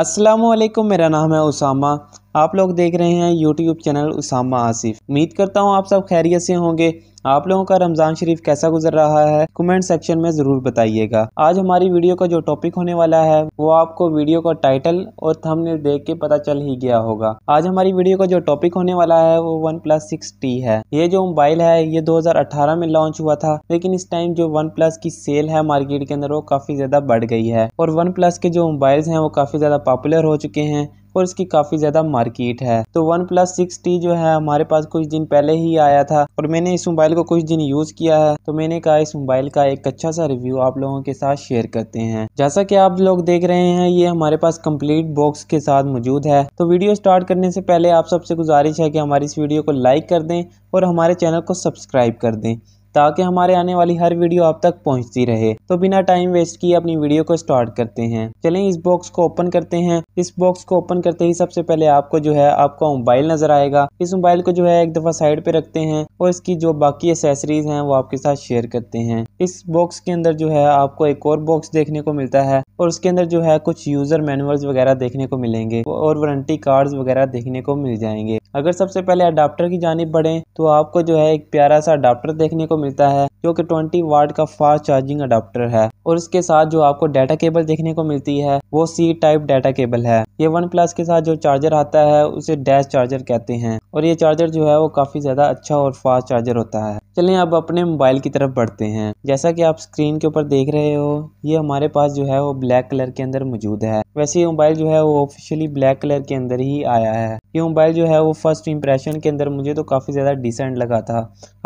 अस्सलाम मेरा नाम है उसामा आप लोग देख रहे हैं यूट्यूब चैनल उसामा आसिफ उम्मीद करता हूँ आप सब खैरियत से होंगे आप लोगों का रमज़ान शरीफ कैसा गुजर रहा है कमेंट सेक्शन में ज़रूर बताइएगा आज हमारी वीडियो का जो टॉपिक होने वाला है वो आपको वीडियो का टाइटल और थंबनेल देख के पता चल ही गया होगा आज हमारी वीडियो का जो टॉपिक होने वाला है वो वन प्लस सिक्स टी है ये जो मोबाइल है ये 2018 में लॉन्च हुआ था लेकिन इस टाइम जो वन प्लस की सेल है मार्केट के अंदर वो काफ़ी ज़्यादा बढ़ गई है और वन प्लस के जो मोबाइल्स हैं वो काफ़ी ज़्यादा पॉपुलर हो चुके हैं और इसकी काफ़ी ज़्यादा मार्केट है तो वन प्लस सिक्स टी जो है हमारे पास कुछ दिन पहले ही आया था और मैंने इस मोबाइल को कुछ दिन यूज़ किया है तो मैंने कहा इस मोबाइल का एक अच्छा सा रिव्यू आप लोगों के साथ शेयर करते हैं जैसा की आप लोग देख रहे हैं ये हमारे पास कम्प्लीट बॉक्स के साथ मौजूद है तो वीडियो स्टार्ट करने से पहले आप सबसे गुजारिश है की हमारी इस वीडियो को लाइक कर दें और हमारे चैनल को सब्सक्राइब कर दें ताकि हमारे आने वाली हर वीडियो आप तक पहुंचती रहे तो बिना टाइम वेस्ट किए अपनी वीडियो को स्टार्ट करते हैं चलें इस बॉक्स को ओपन करते हैं इस बॉक्स को ओपन करते ही सबसे पहले आपको जो है आपका मोबाइल नजर आएगा इस मोबाइल को जो है एक दफा साइड पे रखते हैं और इसकी जो बाकी एसेसरीज है वो आपके साथ शेयर करते हैं इस बॉक्स के अंदर जो है आपको एक और बॉक्स देखने को मिलता है और उसके अंदर जो है कुछ यूजर मैनुअल्स वगैरह देखने को मिलेंगे और वारंटी कार्ड्स वगैरह देखने को मिल जाएंगे अगर सबसे पहले अडाप्टर की जानब बढ़े तो आपको जो है एक प्यारा सा अडाप्टर देखने को मिलता है जो कि 20 वाट का फास्ट चार्जिंग अडाप्टर है और इसके साथ जो आपको डाटा केबल देखने को मिलती है वो सी टाइप डाटा केबल है। ये वन प्लस के साथ जो चार्जर आता है उसे डैश चार्जर कहते हैं और ये चार्जर जो है वो काफ़ी ज़्यादा अच्छा और फास्ट चार्जर होता है चलिए अब अपने मोबाइल की तरफ बढ़ते हैं जैसा कि आप स्क्रीन के ऊपर देख रहे हो ये हमारे पास जो है वो ब्लैक कलर के अंदर मौजूद है वैसे ये मोबाइल जो है वो ऑफिशियली ब्लैक कलर के अंदर ही आया है ये मोबाइल जो है वो फर्स्ट इम्प्रेशन के अंदर मुझे तो काफ़ी ज़्यादा डिसेंट लगा था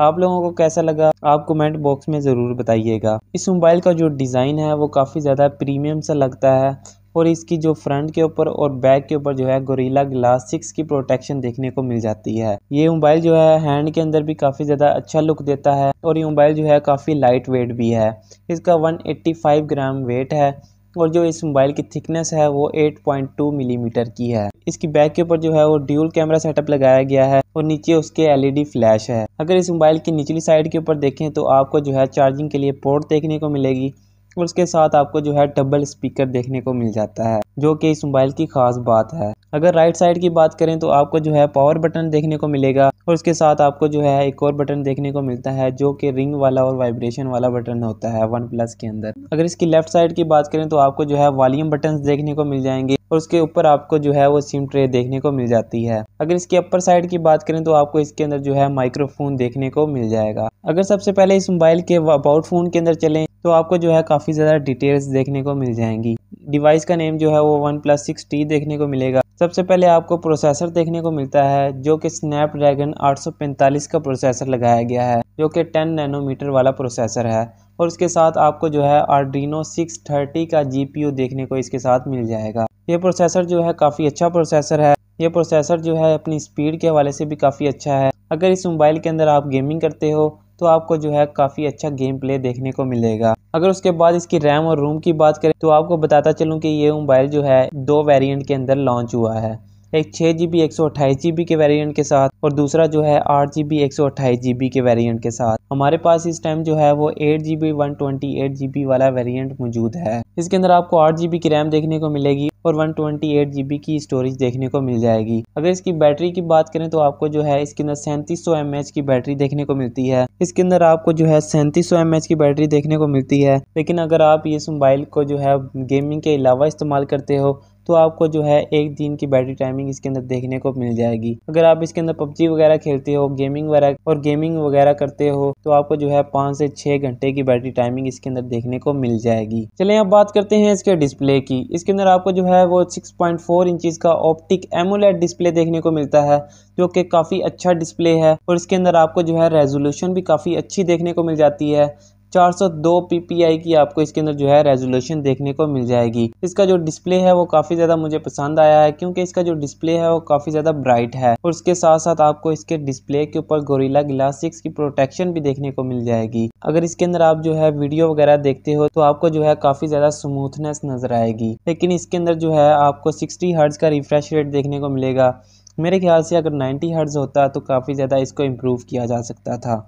आप लोगों को कैसा लगा आप कमेंट बॉक्स में ज़रूर बताइएगा इस मोबाइल का जो डिज़ाइन है वो काफ़ी ज़्यादा प्रीमियम सा लगता है और इसकी जो फ्रंट के ऊपर और बैक के ऊपर जो है गोरीला ग्लास सिक्स की प्रोटेक्शन देखने को मिल जाती है ये मोबाइल जो है हैंड के अंदर भी काफ़ी ज़्यादा अच्छा लुक देता है और ये मोबाइल जो है काफ़ी लाइट वेट भी है इसका 185 ग्राम वेट है और जो इस मोबाइल की थिकनेस है वो 8.2 मिलीमीटर mm की है इसकी बैक के ऊपर जो है वो ड्यूल कैमरा सेटअप लगाया गया है और नीचे उसके एलईडी फ्लैश है अगर इस मोबाइल की निचली साइड के ऊपर देखें तो आपको जो है चार्जिंग के लिए पोर्ट देखने को मिलेगी और उसके साथ आपको जो है डबल स्पीकर देखने को मिल जाता है जो कि इस मोबाइल की खास बात है अगर राइट साइड की बात करें तो आपको जो है पावर बटन देखने को मिलेगा और उसके साथ आपको जो है एक और बटन देखने को मिलता है जो कि रिंग वाला और वाइब्रेशन वाला बटन होता है वन प्लस के अंदर अगर इसकी लेफ्ट साइड की बात करें तो आपको जो है वॉल्यूम बटन देखने को मिल जाएंगे और उसके ऊपर आपको जो है वो सिम ट्रे देखने को मिल जाती है अगर इसकी अपर साइड की बात करें तो आपको इसके अंदर जो है माइक्रोफोन देखने को मिल जाएगा अगर सबसे पहले इस मोबाइल के अबाउट फोन के अंदर चलें तो आपको जो है काफ़ी ज़्यादा डिटेल्स देखने को मिल जाएंगी डिवाइस का नेम जो है वो वन प्लस सिक्स टी देखने को मिलेगा सबसे पहले आपको प्रोसेसर देखने को मिलता है जो कि स्नैपड्रैगन 845 का प्रोसेसर लगाया गया है जो कि 10 नैनोमीटर वाला प्रोसेसर है और उसके साथ आपको जो है आर्डिनो 630 का जी देखने को इसके साथ मिल जाएगा ये प्रोसेसर जो है काफ़ी अच्छा प्रोसेसर है ये प्रोसेसर जो है अपनी स्पीड के हवाले से भी काफ़ी अच्छा है अगर इस मोबाइल के अंदर आप गेमिंग करते हो तो आपको जो है काफ़ी अच्छा गेम प्ले देखने को मिलेगा अगर उसके बाद इसकी रैम और रूम की बात करें तो आपको बताता चलूँ कि ये मोबाइल जो है दो वेरिएंट के अंदर लॉन्च हुआ है एक छः जी बी एक सौ अट्ठाईस जी बी के वेरियंट के साथ और दूसरा जो है आठ जी बी एक सौ अट्ठाईस जी बी के वेरियंट के साथ हमारे पास इस टाइम जो है वो eight G B one twenty eight G B वाला वेरियंट मौजूद है इसके अंदर आपको आठ जी बी की रैम देखने को मिलेगी और one twenty eight G B की स्टोरेज देखने को मिल जाएगी अगर इसकी बैटरी की बात करें तो आपको जो है इसके अंदर सैंतीस सौ एम एच की बैटरी देखने को मिलती है इसके अंदर आपको जो है सैंतीस सौ एम एच की बैटरी देखने को मिलती है लेकिन अगर आप इस मोबाइल को जो है गेमिंग के अलावा इस्तेमाल करते हो तो आपको जो है एक दिन की बैटरी टाइमिंग इसके अंदर देखने को मिल जाएगी अगर आप इसके अंदर पबजी वगैरह खेलते हो गेमिंग वगैरह और गेमिंग वगैरह करते हो तो आपको जो है पाँच से छः घंटे की बैटरी टाइमिंग इसके अंदर देखने को मिल जाएगी चले अब बात करते हैं इसके डिस्प्ले की इसके अंदर आपको जो है वो सिक्स पॉइंट फोर इंच का ऑप्टिक एमोलेट डिस्प्ले देखने को मिलता है जो कि काफ़ी अच्छा डिस्प्ले है और इसके अंदर आपको जो है रेजोल्यूशन भी काफ़ी अच्छी देखने को मिल जाती है 402 ppi की आपको इसके अंदर जो है रेजोल्यूशन देखने को मिल जाएगी इसका जो डिस्प्ले है वो काफ़ी ज़्यादा मुझे पसंद आया है क्योंकि इसका जो डिस्प्ले है वो काफ़ी ज़्यादा ब्राइट है और उसके साथ साथ आपको इसके डिस्प्ले के ऊपर गोरीला ग्लास सिक्स की प्रोटेक्शन भी देखने को मिल जाएगी अगर इसके अंदर आप जो है वीडियो वगैरह देखते हो तो आपको जो है काफ़ी ज़्यादा स्मूथनेस नज़र आएगी लेकिन इसके अंदर जो है आपको सिक्सटी हर्ट्स का रिफ्रेश रेट देखने को मिलेगा मेरे ख्याल से अगर नाइन्टी हर्ट्ज़ होता तो काफ़ी ज़्यादा इसको इम्प्रूव किया जा सकता था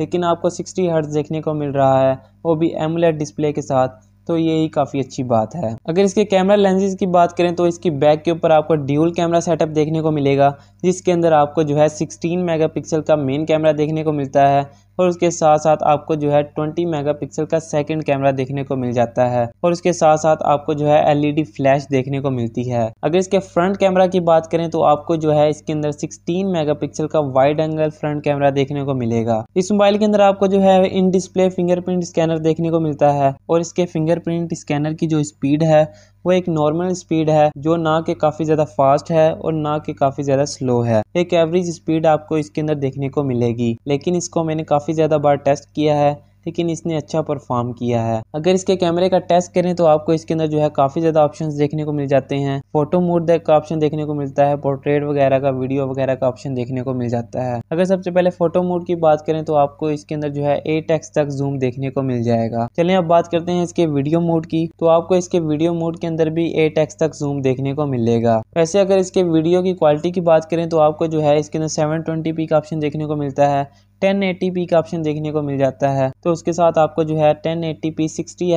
लेकिन आपको सिक्सटी हर्ट देखने को मिल रहा है वो भी एमुलेट डिस्प्ले के साथ तो यही काफ़ी अच्छी बात है अगर इसके कैमरा लेंसेज की बात करें तो इसकी बैक के ऊपर आपको ड्यूल कैमरा सेटअप देखने को मिलेगा जिसके अंदर आपको जो है 16 मेगापिक्सल का मेन कैमरा देखने को मिलता है और उसके साथ साथ आपको जो है ट्वेंटी मेगा का सेकेंड कैमरा देखने को मिल जाता है और उसके साथ साथ आपको जो है एल फ्लैश e देखने को मिलती है अगर इसके फ्रंट कैमरा की बात करें तो आपको जो है इसके अंदर सिक्सटीन मेगा का वाइड एंगल फ्रंट कैमरा देखने को मिलेगा इस मोबाइल के अंदर आपको जो है इन डिस्प्ले फिंगरप्रिंट स्कैनर देखने को मिलता है और इसके फिंगरप्रिंट स्कैनर की जो स्पीड है वो एक नॉर्मल स्पीड है जो ना के काफ़ी ज़्यादा फास्ट है और ना के काफ़ी ज़्यादा स्लो है एक एवरेज स्पीड आपको इसके अंदर देखने को मिलेगी लेकिन इसको मैंने काफ़ी काफ़ी ज़्यादा बार टेस्ट किया है लेकिन इसने अच्छा परफॉर्म किया है अगर इसके कैमरे का टेस्ट करें तो आपको इसके अंदर जो है काफ़ी ज़्यादा ऑप्शंस देखने को मिल जाते हैं फोटो मोड का ऑप्शन देखने को मिलता है पोर्ट्रेट वगैरह का वीडियो वगैरह का ऑप्शन देखने को मिल जाता है अगर सबसे पहले फोटो मोड की बात करें तो आपको इसके अंदर जो है एट एक्स तक जूम देखने को मिल जाएगा चलिए अब बात करते हैं इसके वीडियो मोड की तो आपको इसके वीडियो मोड के अंदर भी एट टेक्स तक जूम देखने को मिलेगा वैसे अगर इसके वीडियो की क्वालिटी की बात करें तो आपको जो है इसके अंदर सेवन ट्वेंटी पी का ऑप्शन देखने को मिलता है टेन एटी का ऑप्शन देखने को मिल जाता है तो उसके साथ आपको जो है टेन एटी पी सिक्सटी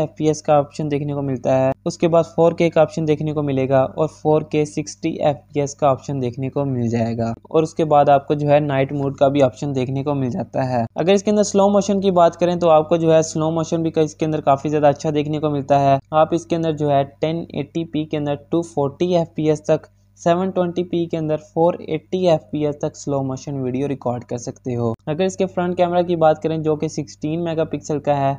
का ऑप्शन देखने को मिलता है उसके बाद फोर का ऑप्शन देखने को मिलेगा और फोर के सिक्सटी का ऑप्शन देखने को मिल जाएगा और उसके बाद आपको जो है नाइट मोड का भी ऑप्शन देखने को मिल जाता है अगर इसके अंदर स्लो मोशन की बात करें तो आपको जो है स्लो मोशन भी इसके अंदर काफ़ी ज़्यादा अच्छा देखने को मिलता है आप इसके अंदर जो है टेन के अंदर टू फोर्टी तक 720p के अंदर पी fps तक स्लो मोशन वीडियो रिकॉर्ड कर सकते हो अगर इसके फ्रंट कैमरा की बात करें जो कि 16 मेगापिक्सल का है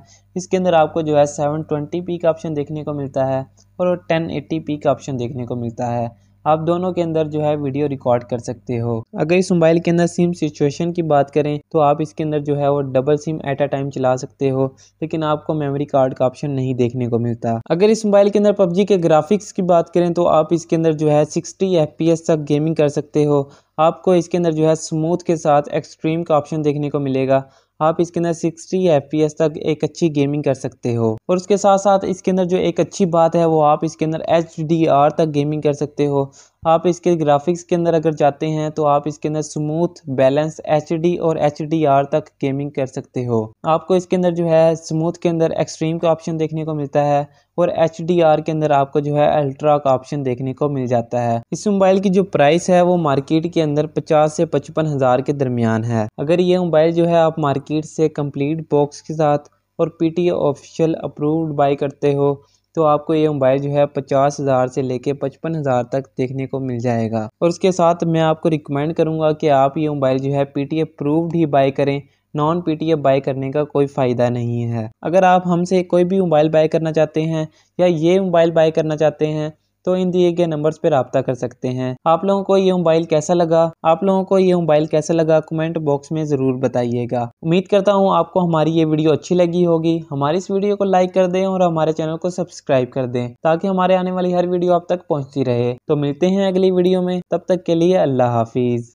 इसके अंदर आपको जो है 720p का ऑप्शन देखने को मिलता है और 1080p का ऑप्शन देखने को मिलता है आप दोनों के अंदर जो है वीडियो रिकॉर्ड कर सकते हो अगर इस मोबाइल के अंदर सिम सिचुएशन की बात करें तो आप इसके अंदर जो है वो double SIM at a time चला सकते हो लेकिन आपको मेमोरी कार्ड का ऑप्शन नहीं देखने को मिलता अगर इस मोबाइल के अंदर पबजी के ग्राफिक्स की बात करें तो आप इसके अंदर जो है सिक्सटी एफ तक गेमिंग कर सकते हो आपको इसके अंदर जो है स्मूथ के साथ एक्सट्रीम का ऑप्शन देखने को मिलेगा आप इसके अंदर 60 एफ तक एक अच्छी गेमिंग कर सकते हो और उसके साथ साथ इसके अंदर जो एक अच्छी बात है वो आप इसके अंदर एच तक गेमिंग कर सकते हो आप इसके ग्राफिक्स के अंदर अगर जाते हैं तो आप इसके अंदर स्मूथ बैलेंस एच और एच तक गेमिंग कर सकते हो आपको इसके अंदर जो है स्मूथ के अंदर एक्सट्रीम का ऑप्शन देखने को मिलता है और एच के अंदर आपको जो है अल्ट्रा का ऑप्शन देखने को मिल जाता है इस मोबाइल की जो प्राइस है वो मार्केट के अंदर पचास से पचपन हज़ार के दरमियान है अगर ये मोबाइल जो है आप मार्केट से कंप्लीट बॉक्स के साथ और टी ऑफिशियल अप्रूव्ड बाई करते हो तो आपको ये मोबाइल जो है पचास हज़ार से लेके पचपन हज़ार तक देखने को मिल जाएगा और उसके साथ मैं आपको रिकमेंड करूँगा कि आप ये मोबाइल जो है पी टी अप्रूव्ड ही बाई करें नॉन पी टी बाई करने का कोई फ़ायदा नहीं है अगर आप हमसे कोई भी मोबाइल बाई करना चाहते हैं या ये मोबाइल बाई करना चाहते हैं तो इन दिए गए नंबर्स पर रबता कर सकते हैं आप लोगों को ये मोबाइल कैसा लगा आप लोगों को ये मोबाइल कैसा लगा कमेंट बॉक्स में ज़रूर बताइएगा उम्मीद करता हूँ आपको हमारी ये वीडियो अच्छी लगी होगी हमारी इस वीडियो को लाइक कर दें और हमारे चैनल को सब्सक्राइब कर दें ताकि हमारे आने वाली हर वीडियो आप तक पहुँचती रहे तो मिलते हैं अगली वीडियो में तब तक के लिए अल्लाह हाफिज़